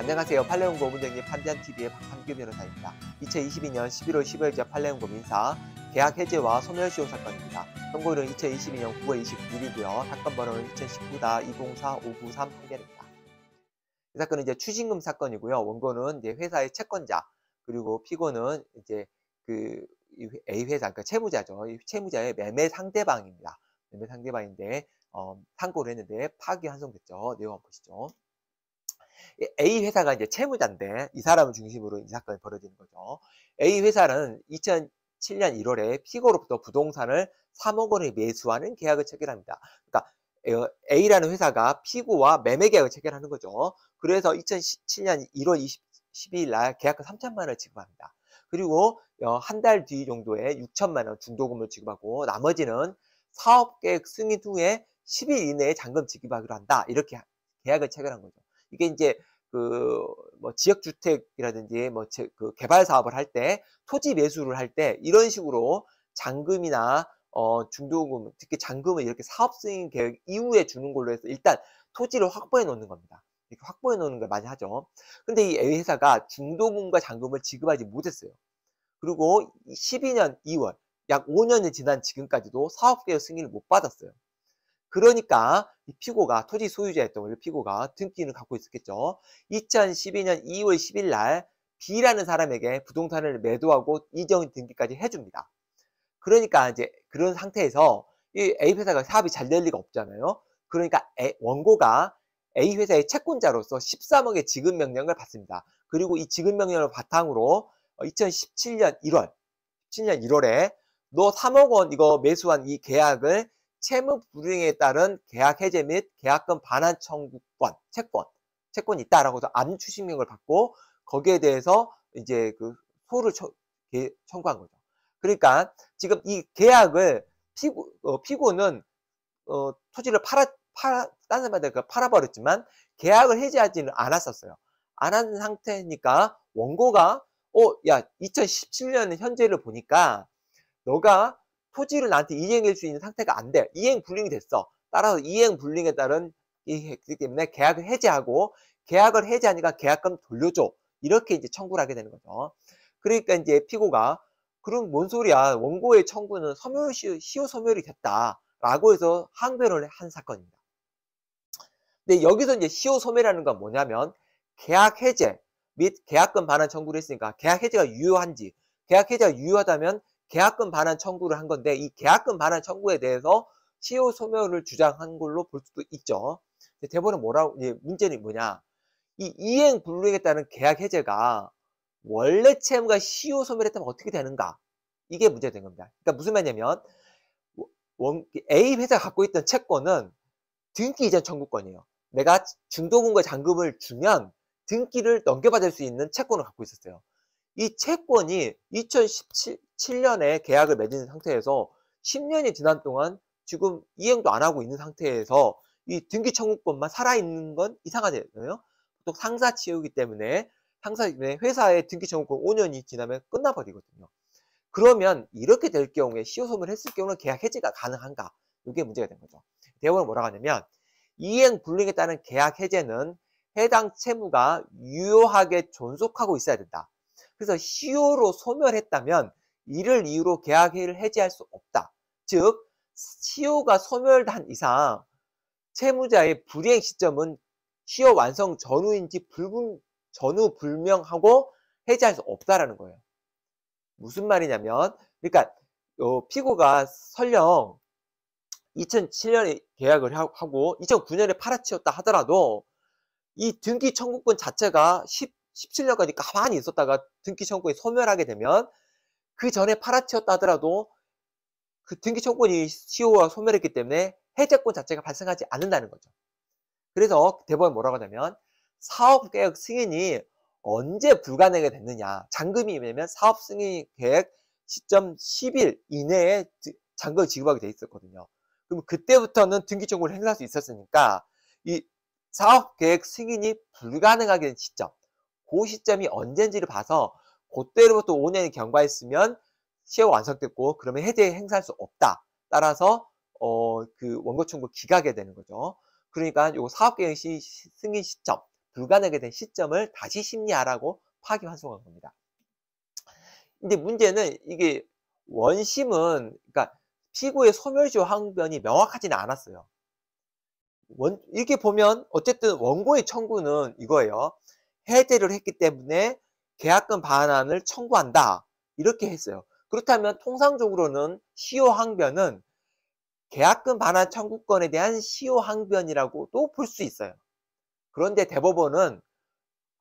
안녕하세요. 팔레온고 문장님 판디안TV의 박한규 변호사입니다. 2022년 11월 15일자 팔레온고 민사 계약 해제와 소멸시효 사건입니다. 선고일은 2022년 9월 29일이고요. 사건 번호는 2019-204-593 판결입니다. 이 사건은 이제 추징금 사건이고요. 원고는 이제 회사의 채권자 그리고 피고는 이제 그 A 회사 그러니까 채무자죠. 채무자의 매매 상대방입니다. 매매 상대방인데 어, 상고를 했는데 파기 환송됐죠. 내용 한번 보시죠. A 회사가 이제 채무자인데 이 사람을 중심으로 이 사건이 벌어지는 거죠. A 회사는 2007년 1월에 피고로부터 부동산을 3억 원에 매수하는 계약을 체결합니다. 그러니까 어, A라는 회사가 피고와 매매 계약을 체결하는 거죠. 그래서 2017년 1월 20, 12일 날 계약금 3천만 원을 지급합니다. 그리고 어, 한달 뒤 정도에 6천만 원 중도금을 지급하고 나머지는 사업계획 승인 후에 10일 이내에 잔금 지급하기로 한다. 이렇게 계약을 체결한 거죠. 이게 이제 그 뭐 지역 주택이라든지 뭐 그 개발 사업을 할 때 토지 매수를 할 때 이런 식으로 잔금이나 어 중도금 특히 잔금을 이렇게 사업 승인 계획 이후에 주는 걸로 해서 일단 토지를 확보해 놓는 겁니다. 이렇게 확보해 놓는 걸 많이 하죠. 근데 이 A 회사가 중도금과 잔금을 지급하지 못했어요. 그리고 12년 2월 약 5년이 지난 지금까지도 사업계획 승인을 못 받았어요. 그러니까 이 피고가 토지 소유자였던 원래 피고가 등기는 갖고 있었겠죠. 2012년 2월 10일 날 B라는 사람에게 부동산을 매도하고 이전 등기까지 해줍니다. 그러니까 이제 그런 상태에서 이 A 회사가 사업이 잘 될 리가 없잖아요. 그러니까 A, 원고가 A 회사의 채권자로서 13억의 지급 명령을 받습니다. 그리고 이 지급 명령을 바탕으로 2017년 1월, 17년 1월에 너 3억 원 이거 매수한 이 계약을 채무 불이행에 따른 계약 해제 및 계약금 반환 청구권, 채권, 채권이 있다라고 해서 암추징명을 받고 거기에 대해서 이제 그 소를 청, 구한 거죠. 그러니까 지금 이 계약을 피고, 어, 피고는 어, 토지를 팔아, 팔아, 딴 사람한테 그 팔아버렸지만 계약을 해제하지는 않았었어요. 안 한 상태니까 원고가 어, 야, 2017년 현재를 보니까 너가 토지를 나한테 이행할 수 있는 상태가 안 돼. 이행 불링이 됐어. 따라서 이행 불링에 따른 이기 때문에 계약을 해지하고 계약을 해지하니까 계약금 돌려줘. 이렇게 이제 청구를 하게 되는 거죠. 그러니까 이제 피고가 그럼 뭔 소리야? 원고의 청구는 소멸 시효 소멸이 됐다라고 해서 항변을 한 사건입니다. 근데 여기서 이제 시효 소멸이라는 건 뭐냐면 계약 해제 및 계약금 반환 청구를 했으니까 계약 해제가 유효한지 계약 해제가 유효하다면 계약금 반환 청구를 한 건데 이 계약금 반환 청구에 대해서 시효 e 소멸을 주장한 걸로 볼 수도 있죠. 대본에 뭐라고 예, 문제는 뭐냐? 이 이행 불능에 따른 계약 해제가 원래 채무가 시효 e 소멸했다면 어떻게 되는가? 이게 문제된 겁니다. 그러니까 무슨 말이냐면 원, A 회사가 갖고 있던 채권은 등기 이전 청구권이에요. 내가 중도금과 잔금을 주면 등기를 넘겨받을 수 있는 채권을 갖고 있었어요. 이 채권이 2017년에 계약을 맺은 상태에서 10년이 지난 동안 지금 이행도 안 하고 있는 상태에서 이 등기 청구권만 살아있는 건 이상하잖아요. 보통 상사 치우기 때문에 상사 회사의 등기 청구권 5년이 지나면 끝나버리거든요. 그러면 이렇게 될 경우에 시효소멸 했을 경우는 계약 해지가 가능한가? 이게 문제가 된 거죠. 대법원은 뭐라고 하냐면 이행 불능에 따른 계약 해제는 해당 채무가 유효하게 존속하고 있어야 된다. 그래서 CO로 소멸했다면 이를 이유로 계약회를 해지할 수 없다. 즉, CO가 소멸한 이상 채무자의 불이행 시점은 시효 완성 전후인지 불분, 전후 불명하고 해지할 수 없다라는 거예요. 무슨 말이냐면, 그러니까 피고가 설령 2007년에 계약을 하고 2009년에 팔아치웠다 하더라도 이 등기 청구권 자체가 17년까지 가만히 있었다가 등기 청구에 소멸하게 되면 그 전에 팔아치웠다 하더라도 그 등기 청구권이 시효와 소멸했기 때문에 해제권 자체가 발생하지 않는다는 거죠. 그래서 대법원이 뭐라고 하냐면 사업계획 승인이 언제 불가능하게 됐느냐. 잔금이 왜냐면 사업 승인 계획 시점 10일 이내에 잔금을 지급하게 돼 있었거든요. 그럼 그때부터는 등기 청구를 행사할 수 있었으니까 이 사업 계획 승인이 불가능하게 된 시점 그 시점이 언젠지를 봐서 그때로부터 5년이 경과했으면 시효 완성됐고 그러면 해제 행사할 수 없다. 따라서 어, 그 원고 청구 기각이 되는 거죠. 그러니까 요 사업계획 시 승인 시점 불가능하게 된 시점을 다시 심리하라고 파기 환송한 겁니다. 근데 문제는 이게 원심은 그러니까 피고의 소멸시효 항변이 명확하지는 않았어요. 원, 이렇게 보면 어쨌든 원고의 청구는 이거예요. 해제를 했기 때문에 계약금 반환을 청구한다. 이렇게 했어요. 그렇다면 통상적으로는 시효항변은 계약금 반환 청구권에 대한 시효항변이라고도 볼 수 있어요. 그런데 대법원은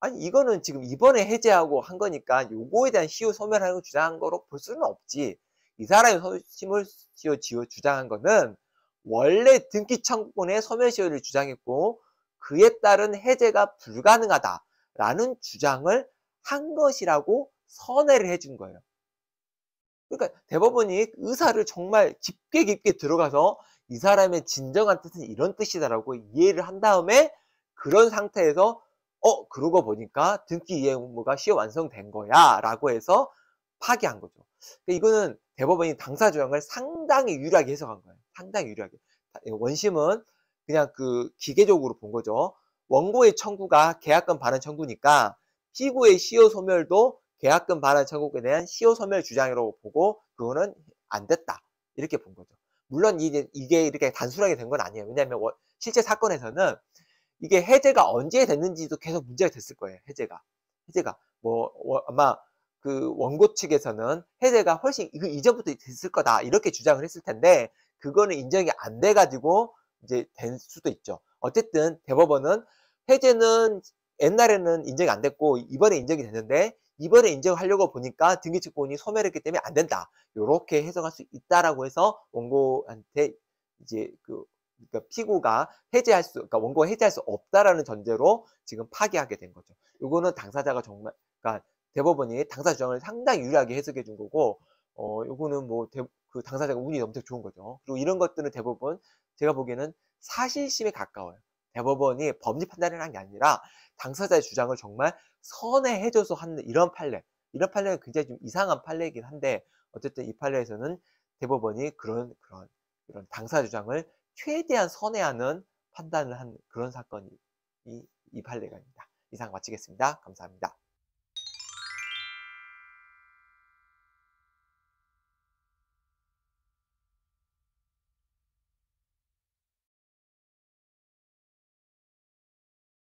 아니 이거는 지금 이번에 해제하고 한 거니까 요거에 대한 시효 소멸하는 주장한 거로 볼 수는 없지. 이 사람이 소멸 시효 지효 주장한 거는 원래 등기 청구권의 소멸 시효를 주장했고 그에 따른 해제가 불가능하다. 라는 주장을 한 것이라고 선회를 해준 거예요. 그러니까 대법원이 의사를 정말 깊게 깊게 들어가서 이 사람의 진정한 뜻은 이런 뜻이다라고 이해를 한 다음에 그런 상태에서 어 그러고 보니까 등기 이행 업무가 시효 완성된 거야라고 해서 파기한 거죠. 그러니까 이거는 대법원이 당사 조항을 상당히 유리하게 해석한 거예요. 상당히 유리하게. 원심은 그냥 그 기계적으로 본 거죠. 원고의 청구가 계약금 반환 청구니까 피고의 시효 소멸도 계약금 반환 청구에 대한 시효 소멸 주장이라고 보고 그거는 안 됐다 이렇게 본 거죠. 물론 이게, 이게 이렇게 단순하게 된 건 아니에요. 왜냐하면 실제 사건에서는 이게 해제가 언제 됐는지도 계속 문제가 됐을 거예요. 해제가 해제가 뭐 아마 그 원고 측에서는 해제가 훨씬 그 이전부터 됐을 거다 이렇게 주장을 했을 텐데 그거는 인정이 안 돼가지고 이제 된 수도 있죠. 어쨌든 대법원은 해제는 옛날에는 인정이 안 됐고 이번에 인정이 됐는데 이번에 인정하려고 보니까 등기채권이 소멸했기 때문에 안 된다. 이렇게 해석할 수 있다라고 해서 원고한테 이제 그 그러니까 피고가 해제할 수, 그러니까 원고가 해제할 수 없다라는 전제로 지금 파기하게 된 거죠. 이거는 당사자가 정말, 그러니까 대법원이 당사 주장을 상당히 유리하게 해석해 준 거고, 어, 이거는 뭐, 그 당사자가 운이 엄청 좋은 거죠. 그리고 이런 것들은 대법원, 제가 보기에는 사실심에 가까워요. 대법원이 법리 판단을 한 게 아니라 당사자의 주장을 정말 선회해줘서 하는 이런 판례. 이런 판례는 굉장히 좀 이상한 판례이긴 한데 어쨌든 이 판례에서는 대법원이 그런 그런 이런 당사 주장을 최대한 선회하는 판단을 한 그런 사건이 이, 이 판례가입니다. 이상 마치겠습니다. 감사합니다.